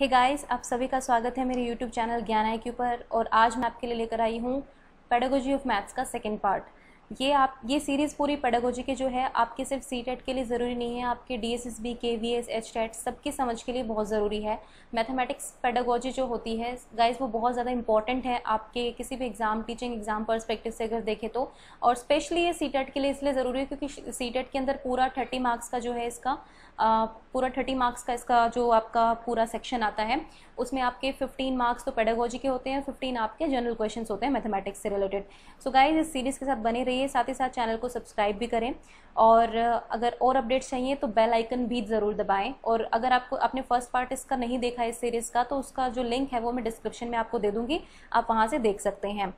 हे hey guys आप सभी का स्वागत है मेरे यूट्यूब चैनल ज्ञान आई पर और आज मैं आपके लिए लेकर आई हूँ पेडागोजी ऑफ मैथ्स का सेकेंड पार्ट ये आप ये सीरीज़ पूरी पेडागोजी के जो है आपके सिर्फ सी टेट e के लिए ज़रूरी नहीं है आपके D S S B K V S H TET सबकी समझ के लिए बहुत ज़रूरी है मैथमेटिक्स पेडागोजी जो होती है गाइज वो बहुत ज़्यादा इंपॉर्टेंट है आपके किसी भी एग्ज़ाम टीचिंग एग्ज़ाम परस्पेक्टिव से अगर देखें तो और स्पेशली ये सी टेट e के लिए इसलिए ज़रूरी है क्योंकि सी टेट e के अंदर पूरा थर्टी मार्क्स का जो है इसका आ, पूरा थर्टी मार्क्स का इसका जो आपका पूरा सेक्शन आता है उसमें आपके फिफ्टीन मार्क्स तो पेडागोजी के होते हैं फिफ्टीन आपके जनरल क्वेश्चन होते हैं मैथमेटिक्स से रिलेटेड सो गाइज इस सीरीज़ के साथ बने रही करिए साथ ही साथ चैनल को सब्सक्राइब भी करें और अगर और अपडेट्स चाहिए तो बेल आइकन भी ज़रूर दबाएं और अगर आपको आपने फर्स्ट पार्ट इसका नहीं देखा इस सीरीज़ का तो उसका जो लिंक है वो मैं डिस्क्रिप्शन में आपको दे दूँगी आप वहाँ से देख सकते हैं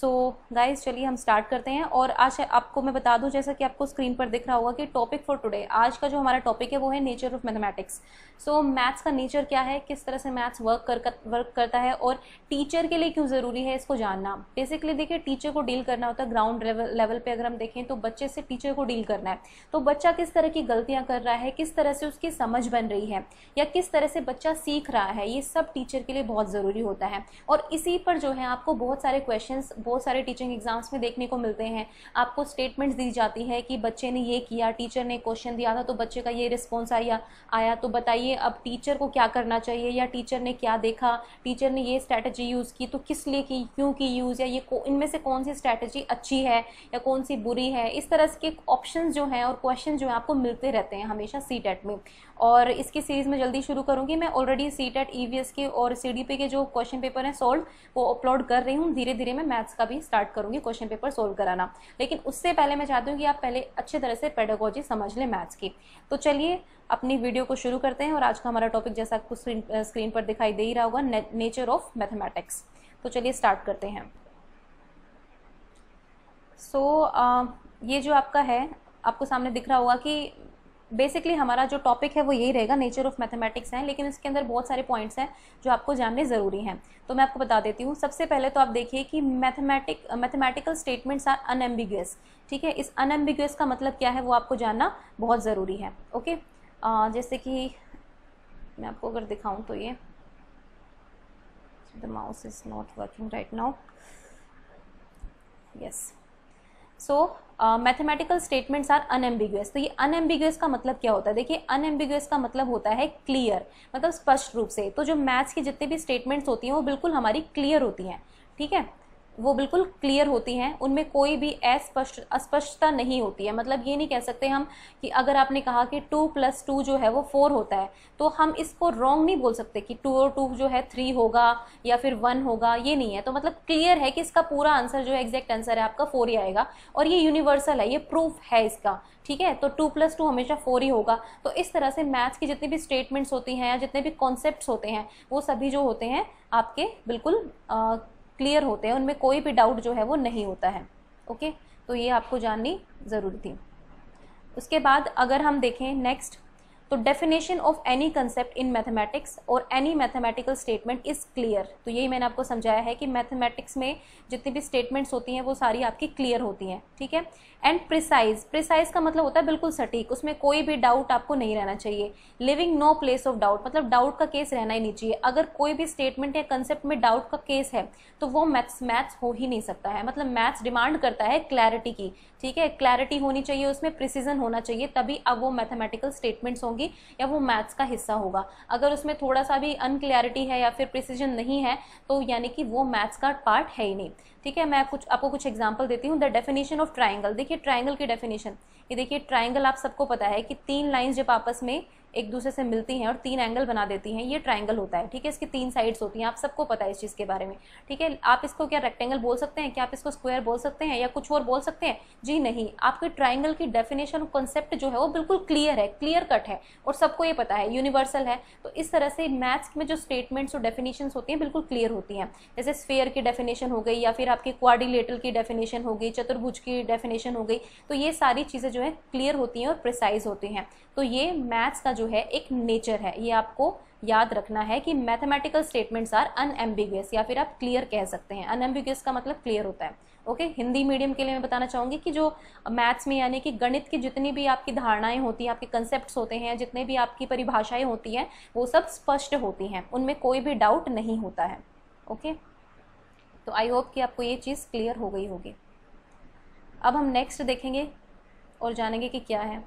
सो गाइज चलिए हम स्टार्ट करते हैं और आज आपको मैं बता दूं जैसा कि आपको स्क्रीन पर दिख रहा होगा कि टॉपिक फॉर टुडे आज का जो हमारा टॉपिक है वो है nature of mathematics so maths का नेचर क्या है किस तरह से मैथ्स वर्क कर वर्क करता है और टीचर के लिए क्यों ज़रूरी है इसको जानना बेसिकली देखिए टीचर को डील करना होता है ग्राउंड लेवल पर अगर हम देखें तो बच्चे से टीचर को डील करना है तो बच्चा किस तरह की गलतियाँ कर रहा है किस तरह से उसकी समझ बन रही है या किस तरह से बच्चा सीख रहा है ये सब टीचर के लिए बहुत ज़रूरी होता है और इसी पर जो है आपको बहुत सारे क्वेश्चन बहुत सारे टीचिंग एग्जाम्स में देखने को मिलते हैं आपको स्टेटमेंट्स दी जाती है कि बच्चे ने ये किया टीचर ने क्वेश्चन दिया था तो बच्चे का ये रिस्पॉन्स आया आया तो बताइए अब टीचर को क्या करना चाहिए या टीचर ने क्या देखा टीचर ने ये स्ट्रैटेजी यूज़ की तो किस लिए की क्यों की यूज़ या ये इनमें से कौन सी स्ट्रैटेजी अच्छी है या कौन सी बुरी है इस तरह के ऑप्शन जो हैं और क्वेश्चन जो हैं आपको मिलते रहते हैं हमेशा सी टेट e में और इसकी सीरीज़ में जल्दी शुरू करूँगी मैं ऑलरेडी सी टेट ई के और सी के जो क्वेश्चन पेपर हैं सोल्व वो अपलोड कर रही हूँ धीरे धीरे मैं मैथ्स मैथ्स का भी स्टार्ट करूंगी क्वेश्चन पेपर सोल्व कराना लेकिन उससे पहले मैं चाहती हूँ कि आप पहले अच्छे तरह से पेडोगोजी समझ लें मैथ्स की तो चलिए अपनी वीडियो को शुरू करते हैं और आज का हमारा टॉपिक जैसा आपको स्क्रीन पर दिखाई दे ही रहा होगा नेचर ऑफ मैथमेटिक्स तो चलिए स्टार्ट करते हैं सो so, uh, ये जो आपका है आपको सामने दिख रहा होगा कि बेसिकली हमारा जो टॉपिक है वो यही रहेगा नेचर ऑफ मैथमेटिक्स है लेकिन इसके अंदर बहुत सारे पॉइंट्स हैं जो आपको जानने ज़रूरी हैं तो मैं आपको बता देती हूँ सबसे पहले तो आप देखिए कि mathematic mathematical statements are unambiguous ठीक है इस अनएम्बिगस का मतलब क्या है वो आपको जानना बहुत ज़रूरी है ओके आ, जैसे कि मैं आपको अगर दिखाऊँ तो ये the mouse is not working right now yes so mathematical statements are unambiguous तो ये अनएम्बिगुअस का मतलब क्या होता है देखिए अनएम्बिगुअस का मतलब होता है क्लियर मतलब स्पष्ट रूप से तो जो मैथ्स की जितने भी स्टेटमेंट्स होती हैं वो बिल्कुल हमारी क्लियर होती हैं ठीक है वो बिल्कुल क्लियर होती हैं उनमें कोई भी अस्पष्ट अस्पष्टता नहीं होती है मतलब ये नहीं कह सकते हम कि अगर आपने कहा कि टू प्लस टू जो है वो फोर होता है तो हम इसको रॉन्ग नहीं बोल सकते कि टू और टू जो है थ्री होगा या फिर वन होगा ये नहीं है तो मतलब क्लियर है कि इसका पूरा आंसर जो है एग्जैक्ट आंसर है आपका फोर ही आएगा और ये यूनिवर्सल है ये प्रूफ है इसका ठीक है तो टू प्लस टू हमेशा फोर ही होगा तो इस तरह से मैथ्स की जितनी भी स्टेटमेंट्स होती हैं या जितने भी कॉन्सेप्ट होते हैं वो सभी जो होते हैं आपके बिल्कुल आ, क्लियर होते हैं उनमें कोई भी डाउट जो है वो नहीं होता है ओके तो ये आपको जाननी ज़रूरी थी उसके बाद अगर हम देखें नेक्स्ट तो definition of any concept in mathematics और any mathematical statement is clear तो यही मैंने आपको समझाया है कि मैथमेटिक्स में जितनी भी स्टेटमेंट्स होती हैं वो सारी आपकी क्लियर होती हैं ठीक है एंड प्रिसाइज प्रिसाइज का मतलब होता है बिल्कुल सटीक उसमें कोई भी डाउट आपको नहीं रहना चाहिए leaving no place of doubt मतलब डाउट का केस रहना ही नहीं चाहिए अगर कोई भी स्टेटमेंट या कंसेप्ट में डाउट का केस है तो वो मैथ्स मैथ्स हो ही नहीं सकता है मतलब मैथ्स डिमांड करता है क्लैरिटी की ठीक है क्लैरिटी होनी चाहिए उसमें प्रिसीजन होना चाहिए तभी अब वो मैथमेटिकल स्टेटमेंट्स होंगे होगी या वो मैथ्स का हिस्सा होगा अगर उसमें थोड़ा सा भी अनक्लैरिटी है या फिर प्रिसीजन नहीं है तो यानी कि वो मैथ्स का पार्ट है ही नहीं ठीक है मैं कुछ आपको कुछ एग्जाम्पल देती हूँ द डेफिनेशन ऑफ ट्राइंगल देखिए ट्राइंगल की डेफिनेशन ये देखिए ट्राइंगल आप सबको पता है कि तीन लाइन्स जब आपस में एक दूसरे से मिलती हैं और तीन एंगल बना देती हैं ये ट्राइंगल होता है ठीक है इसकी तीन साइड्स होती हैं आप सबको पता है इस चीज़ के बारे में ठीक है आप इसको क्या रेक्टेंगल बोल सकते हैं क्या आप इसको स्क्वायर बोल सकते हैं या कुछ और बोल सकते हैं जी नहीं आपके ट्राइंगल की डेफिनेशन कॉन्सेप्ट जो है वो बिल्कुल क्लियर है क्लियर कट है और सबको ये पता है यूनिवर्सल है तो इस तरह से मैथ्स में जो स्टेटमेंट्स और डेफिनेशन होती हैं बिल्कुल क्लियर होती हैं जैसे स्फेयर की डेफिनेशन हो गई या फिर आपकी क्वारिलेटल की डेफिनेशन हो गई चतुर्भुज की डेफिनेशन हो गई तो ये सारी चीज़ें जो है क्लियर होती हैं और प्रिसाइज होती हैं तो ये मैथ्स का जो जो है एक नेचर है ये आपको याद रखना है कि मैथमेटिकल स्टेटमेंट्स आर अनएम्बिगस या फिर आप क्लियर कह सकते हैं अनएम्बिगस का मतलब क्लियर होता है ओके okay? हिंदी मीडियम के लिए मैं बताना चाहूँगी कि जो मैथ्स में यानी कि गणित की जितनी भी आपकी धारणाएं होती हैं आपके कंसेप्ट्स होते हैं जितने भी आपकी परिभाषाएं होती हैं वो सब स्पष्ट होती हैं उनमें कोई भी डाउट नहीं होता है ओके okay? तो आई होप कि आपको ये चीज़ क्लियर हो गई होगी अब हम नेक्स्ट देखेंगे और जानेंगे कि क्या है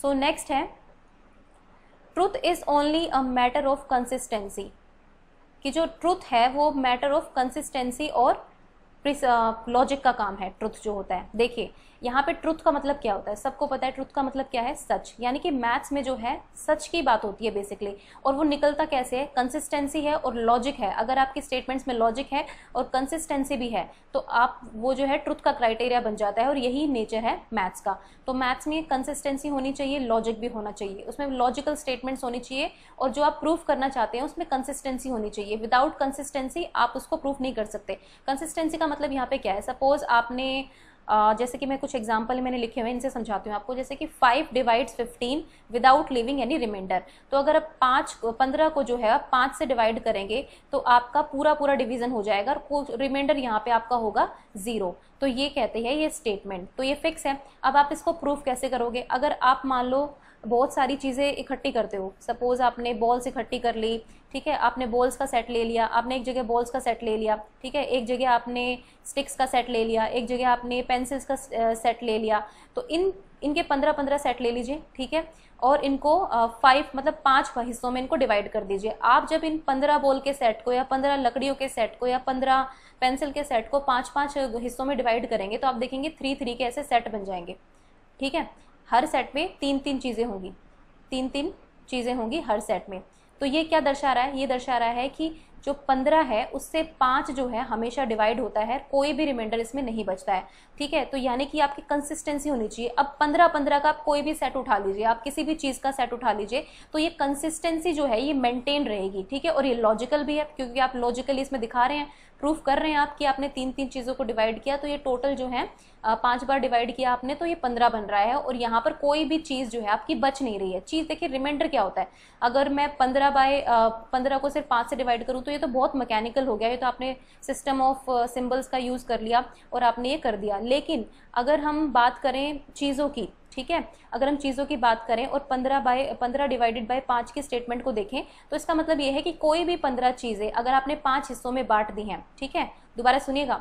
सो so, नेक्स्ट है truth is only a matter of consistency कि जो ट्रूथ है वो मैटर ऑफ कंसिस्टेंसी और लॉजिक का काम है ट्रुथ जो होता है देखिए यहाँ पे ट्रुथ का मतलब क्या होता है सबको पता है ट्रुथ का मतलब क्या है सच यानी कि मैथ्स में जो है सच की बात होती है बेसिकली और वो निकलता कैसे है कंसिस्टेंसी है और लॉजिक है अगर आपके स्टेटमेंट्स में लॉजिक है और कंसिस्टेंसी भी है तो आप वो जो है ट्रुथ का क्राइटेरिया बन जाता है और यही नेचर है मैथ्स का तो मैथ्स में कंसिस्टेंसी होनी चाहिए लॉजिक भी होना चाहिए उसमें लॉजिकल स्टेटमेंट्स होनी चाहिए और जो आप प्रूफ करना चाहते हैं उसमें कंसिस्टेंसी होनी चाहिए विदाउट कंसिस्टेंसी आप उसको प्रूफ नहीं कर सकते कंसिस्टेंसी का मतलब यहाँ पे क्या है सपोज आपने जैसे कि मैं कुछ एग्जाम्पल मैंने लिखे हुए इनसे समझाती हूँ आपको जैसे कि five divides fifteen without leaving any remainder तो अगर आप पाँच पंद्रह को जो है आप पाँच से डिवाइड करेंगे तो आपका पूरा पूरा डिवीजन हो जाएगा और रिमाइंडर यहाँ पे आपका होगा ज़ीरो तो ये कहते हैं ये स्टेटमेंट तो ये फिक्स है अब आप इसको प्रूफ कैसे करोगे अगर आप मान लो बहुत सारी चीज़ें इकट्ठी करते हो सपोज़ आपने बॉल्स इकट्ठी कर ली ठीक है आपने बॉल्स का सेट ले लिया आपने एक जगह बॉल्स का सेट ले लिया ठीक है एक जगह आपने स्टिक्स का सेट ले लिया एक जगह आपने पेंसिल्स का सेट ले लिया तो इन इनके पंद्रह पंद्रह सेट ले लीजिए ठीक है और इनको फाइव मतलब पांच हिस्सों में इनको डिवाइड कर दीजिए आप जब इन पंद्रह बॉल के सेट को या पंद्रह लकड़ियों के सेट को या पंद्रह पेंसिल के सेट को पांच पांच हिस्सों में डिवाइड करेंगे तो आप देखेंगे थ्री थ्री के ऐसे सेट बन जाएंगे ठीक है हर सेट में तीन तीन चीज़ें होंगी तीन तीन चीज़ें होंगी हर सेट में तो ये क्या दर्शा रहा है ये दर्शा रहा है कि जो पंद्रह है उससे पाँच जो है हमेशा डिवाइड होता है कोई भी रिमाइंडर इसमें नहीं बचता है ठीक है तो यानी कि आपकी कंसिस्टेंसी होनी चाहिए अब पंद्रह पंद्रह का आप कोई भी सेट उठा लीजिए आप किसी भी चीज़ का सेट उठा लीजिए तो ये कंसिस्टेंसी जो है ये मेंटेन रहेगी ठीक है और ये लॉजिकल भी है क्योंकि आप लॉजिकली इसमें दिखा रहे हैं प्रूफ कर रहे हैं आप कि आपने तीन तीन चीज़ों को डिवाइड किया तो ये टोटल जो है पांच बार डिवाइड किया आपने तो ये पंद्रह बन रहा है और यहाँ पर कोई भी चीज़ जो है आपकी बच नहीं रही है चीज़ देखिए रिमाइंडर क्या होता है अगर मैं पंद्रह बाय पंद्रह को सिर्फ पाँच से डिवाइड करूँ तो ये तो बहुत मैकेनिकल हो गया ये तो आपने सिस्टम ऑफ सिम्बल्स का यूज़ कर लिया और आपने ये कर दिया लेकिन अगर हम बात करें चीज़ों की ठीक है अगर हम चीज़ों की बात करें और पंद्रह बाय पंद्रह डिवाइडेड बाय पाँच के स्टेटमेंट को देखें तो इसका मतलब ये है कि कोई भी पंद्रह चीज़ें अगर आपने पाँच हिस्सों में बांट दी हैं ठीक है दोबारा सुनिएगा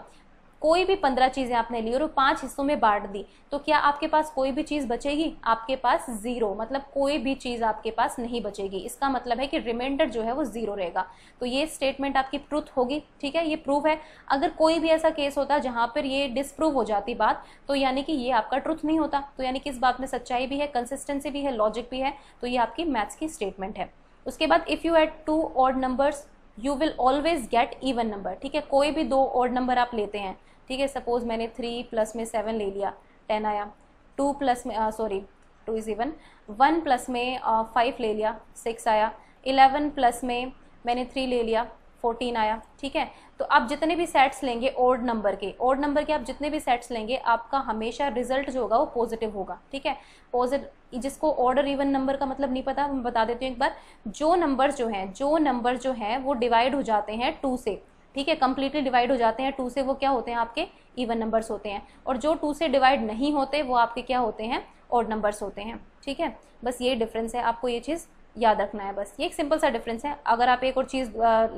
कोई भी पंद्रह चीज़ें आपने ली और पांच हिस्सों में बांट दी तो क्या आपके पास कोई भी चीज़ बचेगी आपके पास ज़ीरो मतलब कोई भी चीज़ आपके पास नहीं बचेगी इसका मतलब है कि रिमाइंडर जो है वो ज़ीरो रहेगा तो ये स्टेटमेंट आपकी ट्रूथ होगी ठीक है ये प्रूव है अगर कोई भी ऐसा केस होता जहाँ पर ये डिसप्रूव हो जाती बात तो यानी कि ये आपका ट्रूथ नहीं होता तो यानी कि इस बात में सच्चाई भी है कंसिस्टेंसी भी है लॉजिक भी है तो ये आपकी मैथ्स की स्टेटमेंट है उसके बाद if you add two odd numbers you will always get even number ठीक है कोई भी दो और नंबर आप लेते हैं ठीक है सपोज मैंने थ्री प्लस में सेवन ले लिया टेन आया टू प्लस में sorry two is even one plus में फाइव uh, ले लिया सिक्स आया इलेवन प्लस में मैंने थ्री ले लिया फोर्टीन आया ठीक है तो आप जितने भी सेट्स लेंगे ओड नंबर के ओड नंबर के आप जितने भी सेट्स लेंगे आपका हमेशा रिजल्ट जो होगा वो पॉजिटिव होगा ठीक है पॉजिटिव जिसको ऑर्डर इवन नंबर का मतलब नहीं पता मैं बता देती हूँ एक बार जो नंबर जो हैं जो नंबर जो हैं वो डिवाइड हो जाते हैं टू से ठीक है कम्प्लीटली डिवाइड हो जाते हैं टू से वो क्या होते हैं आपके इवन नंबर्स होते हैं और जो टू से डिवाइड नहीं होते वो आपके क्या होते हैं ओड नंबर्स होते हैं ठीक है बस ये डिफरेंस है आपको ये चीज़ याद रखना है बस ये एक सिंपल सा डिफरेंस है अगर आप एक और चीज़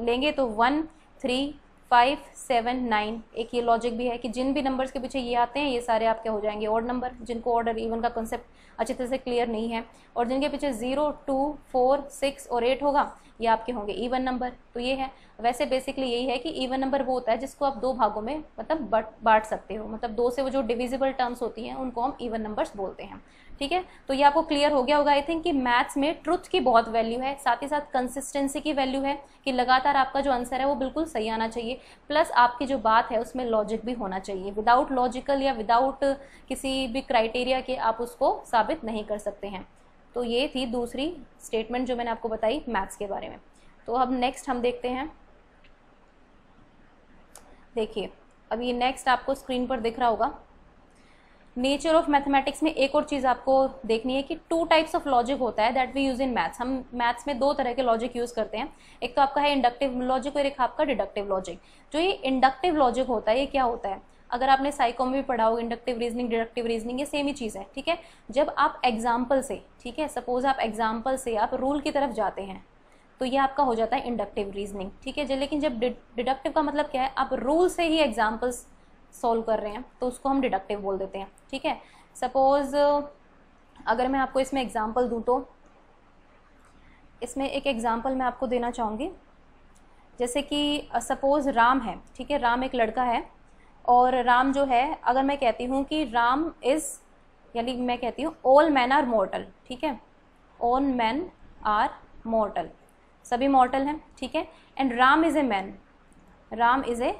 लेंगे तो one three five seven nine एक ये लॉजिक भी है कि जिन भी नंबर्स के पीछे ये आते हैं ये सारे आपके हो जाएंगे और नंबर जिनको ऑर्डर इवन का कंसेप्ट अच्छे तरह से क्लियर नहीं है और जिनके पीछे ज़ीरो टू फोर सिक्स और एट होगा ये आपके होंगे ईवन नंबर तो ये है वैसे बेसिकली यही है कि ईवन नंबर वो होता है जिसको आप दो भागों में मतलब बांट सकते हो मतलब दो से वो जो डिविजिबल टर्म्स होती हैं उनको हम ईवन नंबर्स बोलते हैं ठीक है तो ये आपको क्लियर हो गया होगा आई थिंक कि मैथ्स में ट्रुथ की बहुत वैल्यू है साथ ही साथ कंसिस्टेंसी की वैल्यू है कि लगातार आपका जो आंसर है वो बिल्कुल सही आना चाहिए प्लस आपकी जो बात है उसमें लॉजिक भी होना चाहिए विदाउट लॉजिकल या विदाउट किसी भी क्राइटेरिया के आप उसको साबित नहीं कर सकते हैं तो ये थी दूसरी स्टेटमेंट जो मैंने आपको बताई मैथ्स के बारे में तो अब नेक्स्ट हम देखते हैं देखिए अब ये नेक्स्ट आपको स्क्रीन पर दिख रहा होगा नेचर ऑफ मैथमेटिक्स में एक और चीज़ आपको देखनी है कि टू टाइप्स ऑफ लॉजिक होता है that we use in maths हम मैथ्स में दो तरह के लॉजिक यूज़ करते हैं एक तो आपका है इंडक्टिव लॉजिक और एक आपका डिडक्टिव लॉजिक जो ये इंडक्टिव लॉजिक होता है ये क्या होता है अगर आपने साइको में भी पढ़ा होगा इंडक्टिव रीजनिंग डिडक्टिव रीजनिंग ये सेम ही चीज़ है ठीक है जब आप एग्जाम्पल से ठीक है सपोज आप एग्जाम्पल से आप रूल की तरफ जाते हैं तो ये आपका हो जाता है इंडक्टिव रीजनिंग ठीक है लेकिन जब डिडक्टिव का मतलब क्या है आप रूल से ही एग्जाम्पल्स सॉल्व कर रहे हैं तो उसको हम डिडक्टिव बोल देते हैं ठीक है सपोज अगर मैं आपको इसमें एग्जाम्पल दूँ तो इसमें एक एग्जाम्पल मैं आपको देना चाहूँगी जैसे कि सपोज uh, राम है ठीक है राम एक लड़का है और राम जो है अगर मैं कहती हूँ कि राम इज़ यानी मैं कहती हूँ ऑल मैन आर मॉर्टल ठीक है ऑल मैन आर मॉर्टल सभी मॉर्टल हैं ठीक है and Ram is a man Ram is a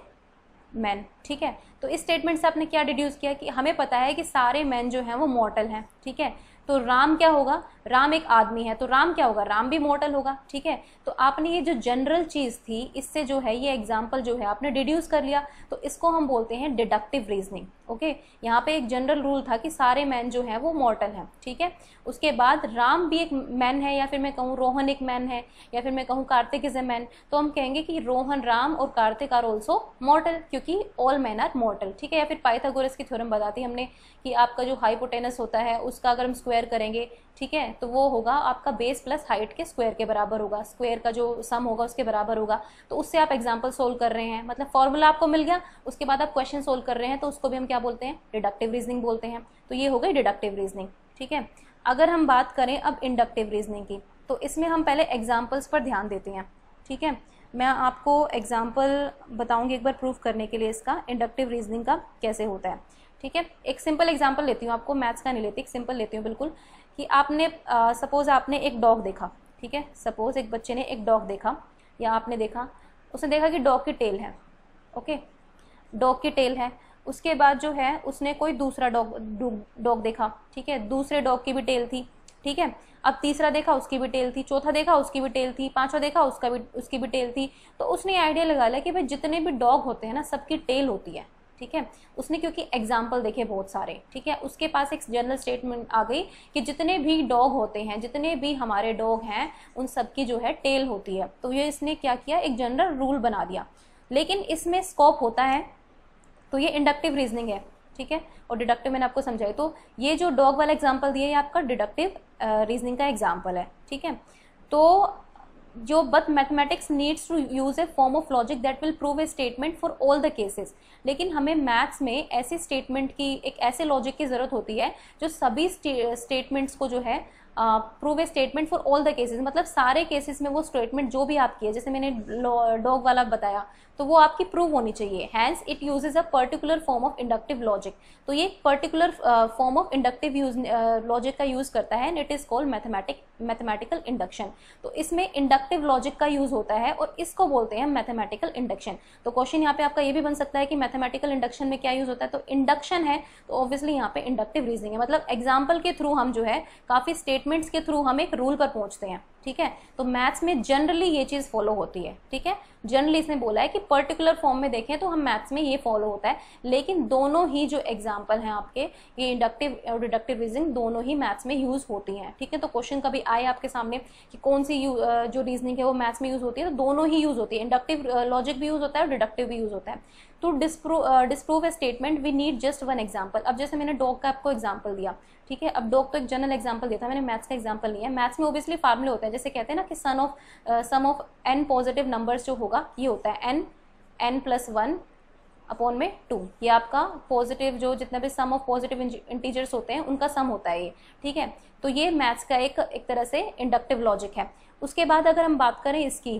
man ठीक है तो इस स्टेटमेंट से आपने क्या डिड्यूस किया कि हमें पता है कि सारे मैन जो हैं वो मॉर्टल हैं ठीक है तो राम क्या होगा राम एक आदमी है तो राम क्या होगा राम भी मोर्टल होगा ठीक है तो आपने ये जो जनरल चीज़ थी इससे जो है ये एग्जाम्पल जो है आपने डिड्यूस कर लिया तो इसको हम बोलते हैं डिडक्टिव रीजनिंग ओके यहाँ पे एक जनरल रूल था कि सारे मैन जो हैं वो मॉर्टल हैं ठीक है उसके बाद राम भी एक मैन है या फिर मैं कहूँ रोहन एक मैन है या फिर मैं कहूँ कार्तिक इज ए मैन तो हम कहेंगे कि रोहन राम और कार्तिक आर ऑल्सो मॉर्टल क्योंकि ऑल मैन आर मॉर्टल ठीक है या फिर पाइथागोरस की थ्योरम बताती हमने कि आपका जो हाइपोटेनस होता है उसका अगर हम स्क्वायर करेंगे ठीक है तो वो होगा आपका बेस प्लस हाइट के स्क्वायर के बराबर होगा स्क्वायर का जो सम होगा उसके बराबर होगा तो उससे आप एग्जाम्पल सोल्व कर रहे हैं मतलब फॉर्मूला आपको मिल गया उसके बाद आप क्वेश्चन सोल्व कर रहे हैं तो उसको भी हम क्या क्या बोलते हैं डिडक्टिव रीजनिंग बोलते हैं तो ये हो गई डिडक्टिव रीजनिंग ठीक है अगर हम बात करें अब इंडक्टिव रीजनिंग की तो इसमें हम पहले एग्जाम्पल्स पर ध्यान देते हैं ठीक है मैं आपको एग्जाम्पल बताऊंगी एक बार प्रूफ करने के लिए इसका इंडक्टिव रीजनिंग का कैसे होता है ठीक है एक सिंपल एग्जाम्पल लेती हूँ आपको मैथ्स का नहीं लेती सिंपल लेती हूँ बिल्कुल कि आपने सपोज uh, आपने एक डॉग देखा ठीक है सपोज एक बच्चे ने एक डॉग देखा या आपने देखा उसने देखा कि डॉग की टेल है ओके डॉग की टेल है उसके बाद जो है उसने कोई दूसरा डॉग डॉग देखा ठीक है दूसरे डॉग की भी टेल थी ठीक है अब तीसरा देखा उसकी भी टेल थी चौथा देखा उसकी भी टेल थी पांचवा देखा उसका भी उसकी भी टेल थी तो उसने आइडिया लगा लिया कि भाई जितने भी डॉग होते हैं ना सबकी टेल होती है ठीक है उसने क्योंकि एग्जाम्पल देखे बहुत सारे ठीक है उसके पास एक जनरल स्टेटमेंट आ गई कि जितने भी डॉग होते हैं जितने भी हमारे डॉग हैं उन सबकी जो है टेल होती है तो ये इसने क्या किया एक जनरल रूल बना दिया लेकिन इसमें स्कोप होता है तो ये इंडक्टिव रीजनिंग है ठीक है और डिडक्टिव मैंने आपको समझाया तो ये जो डॉग वाला एग्जाम्पल दिया ये आपका डिडक्टिव रीजनिंग uh, का एग्जाम्पल है ठीक है तो जो but mathematics needs to use a form of logic that will prove a statement for all the cases लेकिन हमें मैथ्स में ऐसे स्टेटमेंट की एक ऐसे लॉजिक की ज़रूरत होती है जो सभी स्टेटमेंट्स को जो है prove a statement for all the cases मतलब सारे केसेस में वो स्टेटमेंट जो भी आप किए जैसे मैंने डॉग वाला बताया तो वो आपकी प्रूव होनी चाहिए hence it uses a particular form of inductive logic तो ये particular form of inductive logic का यूज करता है and it is called mathematic mathematical induction तो इसमें इंडक्टिव लॉजिक का यूज होता है और इसको बोलते हैं मैथमेटिकल इंडक्शन तो क्वेश्चन यहाँ पे आपका ये भी बन सकता है कि मैथमेटिकल इंडक्शन में क्या यूज होता है तो इंडक्शन है तो ऑब्वियसली यहाँ पे इंडक्टिव रीजनिंग है मतलब एग्जाम्पल के थ्रू हम जो है काफी स्टेटमेंट्स के थ्रू हम एक रूल पर पहुंचते हैं ठीक है तो मैथ्स में जनरली ये चीज़ फॉलो होती है ठीक है जनरली इसने बोला है कि पर्टिकुलर फॉर्म में देखें तो हम मैथ्स में ये फॉलो होता है लेकिन दोनों ही जो एग्जाम्पल हैं आपके ये इंडक्टिव और डिडक्टिव रीजनिंग दोनों ही मैथ्स में यूज़ होती हैं ठीक है तो क्वेश्चन कभी आए आपके सामने कि कौन सी जो रीजनिंग है वो मैथ्स में यूज़ होती है तो दोनों ही यूज़ होती है इंडक्टिव लॉजिक भी यूज़ होता है और डिडक्टिव भी यूज़ होता है to disprove a statement we need just one example अब जैसे मैंने डॉग का आपको एग्जाम्पल दिया ठीक है अब डॉग तो एक जनरल एग्जाम्पल दिया था मैंने मैथ्स का एग्जाम्पल लिया है मैथ्स में ओबियसली फार्मूले होता है जैसे कहते हैं ना कि sum of sum of n positive numbers जो होगा ये होता है n n plus one upon में टू ये आपका पॉजिटिव जो जितने भी सम ऑफ पॉजिटिव इंटीजर्स होते हैं उनका सम होता है ये ठीक है तो ये मैथ्स का एक एक तरह से इंडक्टिव लॉजिक है उसके बाद अगर हम बात करें इसकी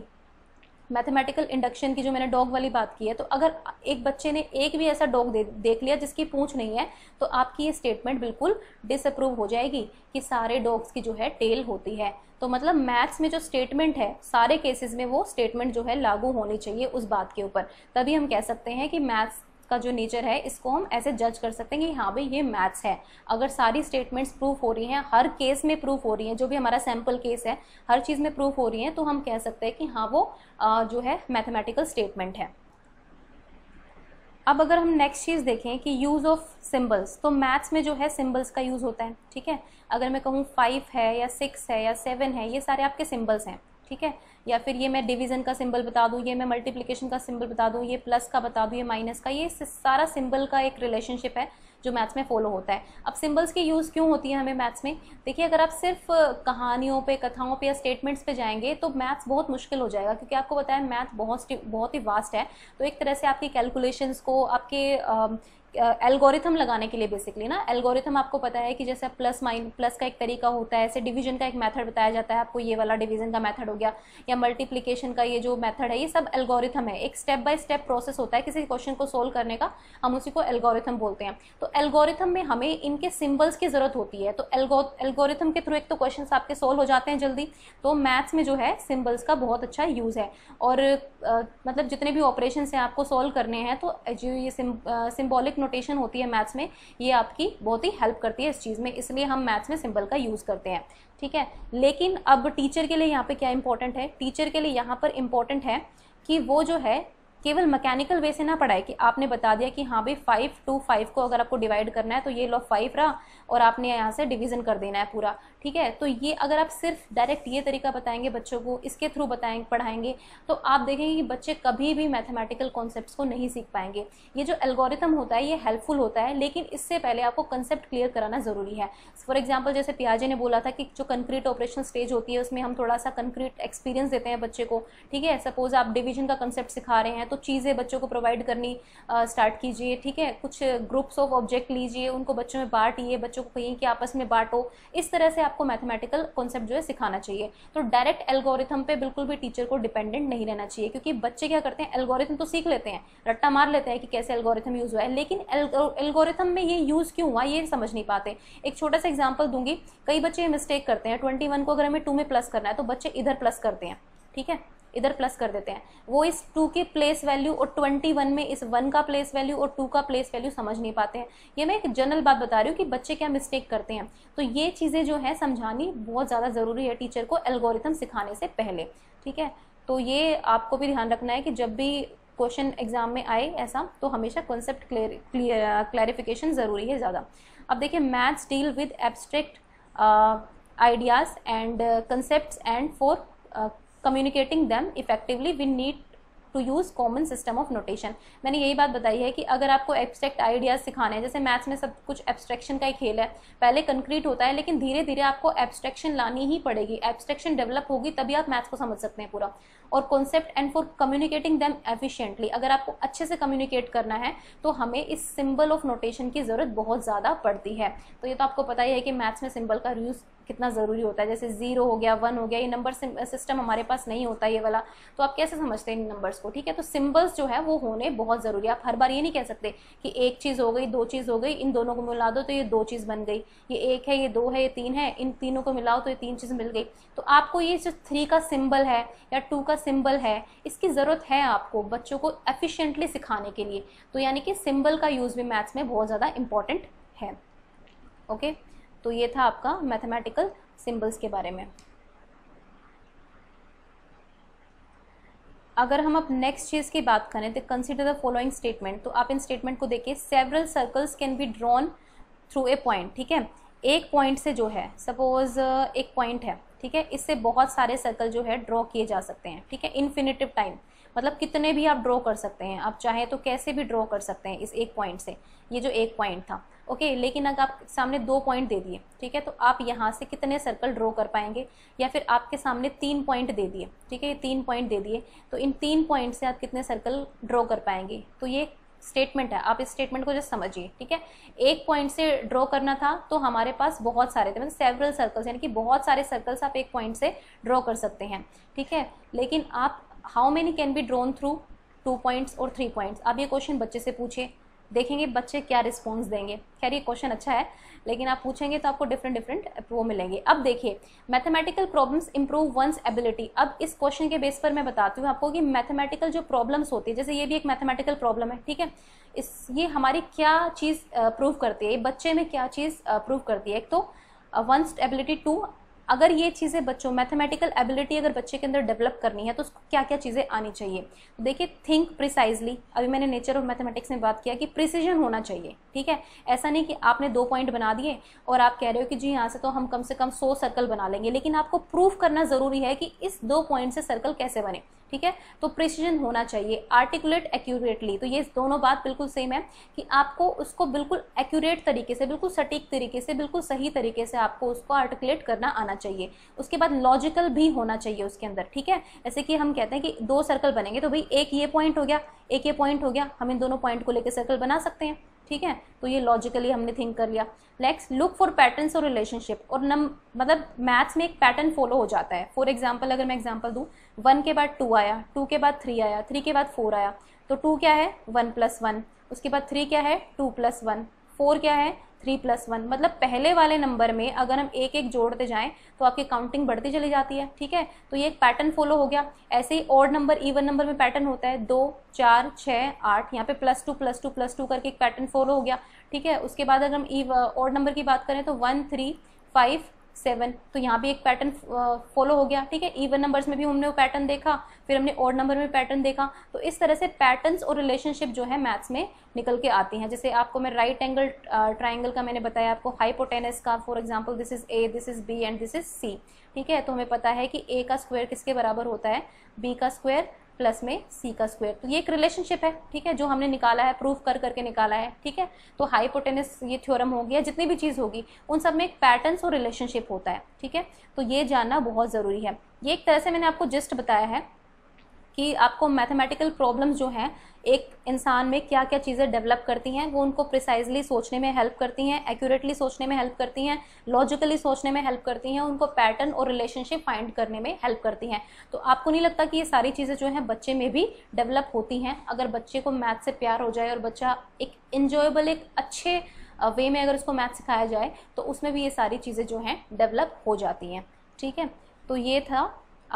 मैथमेटिकल इंडक्शन की जो मैंने डॉग वाली बात की है तो अगर एक बच्चे ने एक भी ऐसा डॉग दे, देख लिया जिसकी पूंछ नहीं है तो आपकी ये स्टेटमेंट बिल्कुल डिसअप्रूव हो जाएगी कि सारे डॉग्स की जो है टेल होती है तो मतलब मैथ्स में जो स्टेटमेंट है सारे केसेस में वो स्टेटमेंट जो है लागू होनी चाहिए उस बात के ऊपर तभी हम कह सकते हैं कि मैथ्स का जो नेचर है इसको हम ऐसे जज कर सकते हैं कि हाँ भाई ये मैथ्स है अगर सारी स्टेटमेंट्स प्रूफ हो रही हैं हर केस में प्रूफ हो रही हैं जो भी हमारा सैम्पल केस है हर चीज़ में प्रूफ हो रही हैं तो हम कह सकते हैं कि हाँ वो जो है मैथमेटिकल स्टेटमेंट है अब अगर हम नेक्स्ट चीज़ देखें कि यूज़ ऑफ सिम्बल्स तो मैथ्स में जो है सिम्बल्स का यूज़ होता है ठीक है अगर मैं कहूँ फाइव है या सिक्स है या सेवन है ये सारे आपके सिम्बल्स हैं ठीक है या फिर ये मैं डिवीज़न का सिंबल बता दूँ ये मैं मल्टीप्लिकेशन का सिंबल बता दूँ ये प्लस का बता दूँ ये माइनस का ये सारा सिंबल का एक रिलेशनशिप है जो मैथ्स में फॉलो होता है अब सिंबल्स की यूज़ क्यों होती है हमें मैथ्स में देखिए अगर आप सिर्फ कहानियों पे कथाओं पे या स्टेटमेंट्स पे जाएंगे तो मैथ्स बहुत मुश्किल हो जाएगा क्योंकि आपको बताया मैथ बहुत बहुत ही वास्ट है तो एक तरह से आपकी कैलकुलेशंस को आपके एल्गोरिथम लगाने के लिए बेसिकली ना एल्गोरिथम आपको पता है कि जैसे प्लस माइन प्लस का एक तरीका होता है ऐसे डिवीजन का एक मेथड बताया जाता है आपको ये वाला डिवीजन का मेथड हो गया या मल्टीप्लिकेशन का ये जो मेथड है ये सब एल्गोरिथम है एक स्टेप बाय स्टेप प्रोसेस होता है किसी क्वेश्चन को सोल्व करने का हम उसी को एल्गोरिथम बोलते हैं तो एल्गोरिथम में हमें इनके सिम्बल्स की ज़रूरत होती है तो एल्गो एल्गोरिथम के थ्रू एक तो क्वेश्चन आपके सोल्व हो जाते हैं जल्दी तो मैथ्स में जो है सिम्बल्स का बहुत अच्छा यूज़ है और मतलब जितने भी ऑपरेशन हैं आपको सोल्व करने हैं तो जो ये सिम्बॉलिक नोटेशन होती है मैथ्स में ये आपकी बहुत ही हेल्प करती है इस चीज़ में इसलिए हम मैथ्स में सिंबल का यूज़ करते हैं ठीक है लेकिन अब टीचर के लिए यहाँ पे क्या इंपॉर्टेंट है टीचर के लिए यहाँ पर इम्पॉर्टेंट है कि वो जो है केवल मैकेनिकल वे से ना पढ़ाए कि आपने बता दिया कि हाँ भाई फाइव टू फाइव को अगर आपको डिवाइड करना है तो ये लो फाइव रहा और आपने यहाँ से डिवीजन कर देना है पूरा ठीक है तो ये अगर आप सिर्फ डायरेक्ट ये तरीका बताएंगे बच्चों को इसके थ्रू बताएंगे पढ़ाएंगे तो आप देखेंगे कि बच्चे कभी भी मैथमेटिकल कॉन्सेप्ट को नहीं सीख पाएंगे ये जो एल्गोरिथम होता है ये हेल्पफुल होता है लेकिन इससे पहले आपको कंसेप्ट क्लियर कराना ज़रूरी है फॉर एग्जाम्पल जैसे पियाजे ने बोला था कि जो कंक्रीट ऑपरेशन स्टेज होती है उसमें हम थोड़ा सा कंक्रीट एक्सपीरियंस देते हैं बच्चे को ठीक है सपोज आप डिवीजन का कंसेप्ट सिखा रहे हैं तो चीज़ें बच्चों को प्रोवाइड करनी स्टार्ट कीजिए ठीक है कुछ ग्रुप्स ऑफ ऑब्जेक्ट लीजिए उनको बच्चों में बांटिए बच्चों को कहिए कि आपस में बांटो इस तरह से आपको मैथमेटिकल कॉन्सेप्ट जो है सिखाना चाहिए तो डायरेक्ट एल्गोरिथम पर बिल्कुल भी टीचर को डिपेंडेंट नहीं रहना चाहिए क्योंकि बच्चे क्या करते हैं एल्गोरिथम तो सीख लेते हैं रट्टा मार लेते हैं कि कैसे एल्गोरिथम यूज़ हुआ है लेकिन एल्गोरिथम में ये यूज़ क्यों हुआ ये समझ नहीं पाते एक छोटा सा एग्जाम्पल दूंगी कई बच्चे मिस्टेक करते हैं ट्वेंटी को अगर हमें टू में प्लस करना है तो बच्चे इधर प्लस करते हैं ठीक है इधर प्लस कर देते हैं वो इस टू की प्लेस वैल्यू और ट्वेंटी वन में इस वन का प्लेस वैल्यू और टू का प्लेस वैल्यू समझ नहीं पाते हैं ये मैं एक जनरल बात बता रही हूँ कि बच्चे क्या मिस्टेक करते हैं तो ये चीज़ें जो है समझानी बहुत ज़्यादा ज़रूरी है टीचर को एल्गोरिथम सिखाने से पहले ठीक है तो ये आपको भी ध्यान रखना है कि जब भी क्वेश्चन एग्जाम में आए ऐसा तो हमेशा कॉन्सेप्ट क्लैरिफिकेशन ज़रूरी है ज़्यादा अब देखिए maths deal with abstract ideas and concept and for communicating them effectively we need to use common system of notation मैंने यही बात बताई है कि अगर आपको एब्स्ट्रैक्ट आइडियाज़ सिखाने हैं जैसे मैथ्स में सब कुछ एब्सट्रैक्शन का ही खेल है पहले कंक्रीट होता है लेकिन धीरे धीरे आपको एब्सट्रैक्शन लानी ही पड़ेगी एब्सट्रैक्शन डेवलप होगी तभी आप मैथ्स को समझ सकते हैं पूरा और concept and for communicating them efficiently अगर आपको अच्छे से कम्युनिकेट करना है तो हमें इस सिम्बल ऑफ नोटेशन की ज़रूरत बहुत ज़्यादा पड़ती है तो ये तो आपको पता ही है कि मैथ्स में सिंबल का यूज़ कितना ज़रूरी होता है जैसे ज़ीरो हो गया वन हो गया ये नंबर सिस्टम हमारे पास नहीं होता ये वाला तो आप कैसे समझते हैं इन नंबर्स को ठीक है तो सिम्बल्स जो है वो होने बहुत ज़रूरी है आप हर बार ये नहीं कह सकते कि एक चीज़ हो गई दो चीज़ हो गई इन दोनों को मिला दो तो ये दो चीज़ बन गई ये एक है ये दो है ये तीन है इन तीनों को मिलाओ तो ये तीन चीज़ मिल गई तो आपको ये जो थ्री का सिम्बल है या टू का सिम्बल है इसकी ज़रूरत है आपको बच्चों को एफिशेंटली सिखाने के लिए तो यानी कि सिम्बल का यूज़ भी मैथ्स में बहुत ज़्यादा इंपॉर्टेंट है ओके okay? तो ये था आपका मैथमेटिकल सिंबल्स के बारे में अगर हम अब नेक्स्ट चीज़ की बात करें तो कंसिडर द फॉलोइंग स्टेटमेंट तो आप इन स्टेटमेंट को देखिए several circles can be drawn through a point ठीक है एक पॉइंट से जो है सपोज uh, एक पॉइंट है ठीक है इससे बहुत सारे सर्कल जो है ड्रॉ किए जा सकते हैं ठीक है इन्फिनेटिव टाइम मतलब कितने भी आप ड्रॉ कर सकते हैं आप चाहें तो कैसे भी ड्रॉ कर सकते हैं इस एक पॉइंट से ये जो एक पॉइंट था ओके लेकिन अगर आप सामने दो पॉइंट दे दिए ठीक है तो आप यहाँ से कितने सर्कल ड्रॉ कर पाएंगे या फिर आपके सामने तीन पॉइंट दे दिए ठीक है ये तीन पॉइंट दे दिए तो इन तीन पॉइंट से आप कितने सर्कल ड्रॉ कर पाएंगे तो ये स्टेटमेंट है आप इस स्टेटमेंट को जस्ट समझिए ठीक है एक पॉइंट से ड्रॉ करना था तो हमारे पास बहुत सारे थे मतलब सेवरल सर्कल्स यानी कि बहुत सारे सर्कल्स आप एक पॉइंट से ड्रॉ कर सकते हैं ठीक है लेकिन आप how many can be drawn through two points और थ्री पॉइंट्स आप ये क्वेश्चन बच्चे से पूछे देखेंगे बच्चे क्या रिस्पॉन्स देंगे खैर ये क्वेश्चन अच्छा है लेकिन आप पूछेंगे तो आपको डिफरेंट डिफरेंट वो मिलेंगे अब देखिए mathematical problems improve one's ability अब इस क्वेश्चन के बेस पर मैं बताती हूँ आपको कि मैथमेटिकल जो प्रॉब्लम्स होती है जैसे ये भी एक मैथमेटिकल प्रॉब्लम है ठीक है इस ये हमारी क्या चीज़ प्रूव करती है बच्चे में क्या चीज़ प्रूव करती है एक तो वंस एबिलिटी टू अगर ये चीज़ें बच्चों मैथमेटिकल एबिलिटी अगर बच्चे के अंदर डेवलप करनी है तो उसको क्या क्या चीज़ें आनी चाहिए तो देखिए थिंक प्रिसाइजली अभी मैंने नेचर ऑफ मैथमेटिक्स में बात किया कि प्रिसीजन होना चाहिए ठीक है ऐसा नहीं कि आपने दो पॉइंट बना दिए और आप कह रहे हो कि जी यहाँ से तो हम कम से कम सौ सर्कल बना लेंगे लेकिन आपको प्रूफ करना ज़रूरी है कि इस दो पॉइंट से सर्कल कैसे बने ठीक है तो प्रिसीजन होना चाहिए आर्टिकुलेट एक्यूरेटली तो ये दोनों बात बिल्कुल सेम है कि आपको उसको बिल्कुल एक्यूरेट तरीके से बिल्कुल सटीक तरीके से बिल्कुल सही तरीके से आपको उसको आर्टिकुलेट करना आना चाहिए उसके बाद लॉजिकल भी होना चाहिए उसके अंदर ठीक है जैसे कि हम कहते हैं कि दो सर्कल बनेंगे तो भाई एक ये पॉइंट हो गया एक ये पॉइंट हो गया हम इन दोनों पॉइंट को लेकर सर्कल बना सकते हैं ठीक है तो ये लॉजिकली हमने थिंक कर लिया नेक्स्ट लुक फॉर पैटर्न्स और रिलेशनशिप और नम मतलब मैथ्स में एक पैटर्न फॉलो हो जाता है फॉर एग्जाम्पल अगर मैं एग्जाम्पल दूँ वन के बाद टू आया टू के बाद थ्री आया थ्री के बाद फोर आया तो टू क्या है वन प्लस वन उसके बाद थ्री क्या है टू प्लस वन फोर क्या है थ्री प्लस वन मतलब पहले वाले नंबर में अगर हम एक एक जोड़ते जाएं तो आपकी काउंटिंग बढ़ती चली जाती है ठीक है तो ये एक पैटर्न फॉलो हो गया ऐसे ही और नंबर इवन नंबर में पैटर्न होता है दो चार छः आठ यहाँ पे plus two plus two plus two करके एक पैटर्न फॉलो हो गया ठीक है उसके बाद अगर हम और नंबर की बात करें तो वन थ्री फाइव सेवन तो यहाँ भी एक पैटर्न फॉलो हो गया ठीक है ईवन नंबर्स में भी हमने वो पैटर्न देखा फिर हमने ओड नंबर में पैटर्न देखा तो इस तरह से पैटर्न्स और रिलेशनशिप जो है मैथ्स में निकल के आती हैं जैसे आपको मैं राइट एंगल ट्राइंगल का मैंने बताया आपको हाइपोटेनस का for example this is A this is B and this is C ठीक है तो हमें पता है कि ए का स्क्वायर किसके बराबर होता है बी का स्क्वायर प्लस में सी का स्क्वायर तो ये एक रिलेशनशिप है ठीक है जो हमने निकाला है प्रूफ कर करके निकाला है ठीक है तो हाइपोटेनस ये थ्योरम हो गया जितनी भी चीज़ होगी उन सब में एक पैटर्नस और रिलेशनशिप होता है ठीक है तो ये जानना बहुत ज़रूरी है ये एक तरह से मैंने आपको जस्ट बताया है कि आपको मैथमेटिकल प्रॉब्लम्स जो हैं एक इंसान में क्या क्या चीज़ें डेवलप करती हैं वो उनको प्रिसाइजली सोचने में हेल्प करती हैं एक्यूरेटली सोचने में हेल्प करती हैं लॉजिकली सोचने में हेल्प करती हैं उनको पैटर्न और रिलेशनशिप फाइंड करने में हेल्प करती हैं तो आपको नहीं लगता कि ये सारी चीज़ें जो हैं बच्चे में भी डेवलप होती हैं अगर बच्चे को मैथ से प्यार हो जाए और बच्चा एक इन्जॉयबल एक अच्छे वे में अगर उसको मैथ सिखाया जाए तो उसमें भी ये सारी चीज़ें जो हैं डेवलप हो जाती हैं ठीक है तो ये था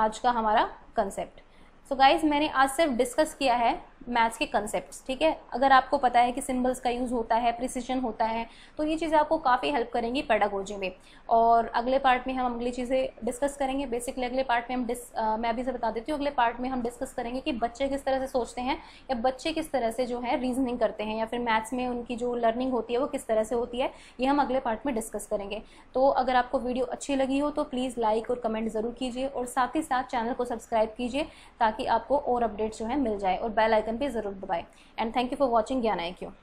आज का हमारा कंसेप्ट सो so गाइज मैंने आज सिर्फ डिस्कस किया है मैथ्स के कंसेप्ट ठीक है अगर आपको पता है कि सिम्बल्स का यूज़ होता है प्रिसीजन होता है तो ये चीज़ें आपको काफ़ी हेल्प करेंगी पैडागोजी में और अगले पार्ट में हम अगली चीज़ें डिस्कस करेंगे बेसिकली अगले पार्ट में हम डिस आ, मैं अभी से बता देती हूँ अगले पार्ट में हम डिस्कस करेंगे कि बच्चे किस तरह से सोचते हैं या बच्चे किस तरह से जो है रीजनिंग करते हैं या फिर मैथ्स में उनकी जो लर्निंग होती है वो किस तरह से होती है ये हम अगले पार्ट में डिस्कस करेंगे तो अगर आपको वीडियो अच्छी लगी हो तो प्लीज़ लाइक और कमेंट ज़रूर कीजिए और साथ ही साथ चैनल को सब्सक्राइब कीजिए ताकि आपको और अपडेट्स जो है मिल जाए और बेलाइकन बटन भी ज़रूर दबाएं and thank you for watching ज्ञान आई क्यों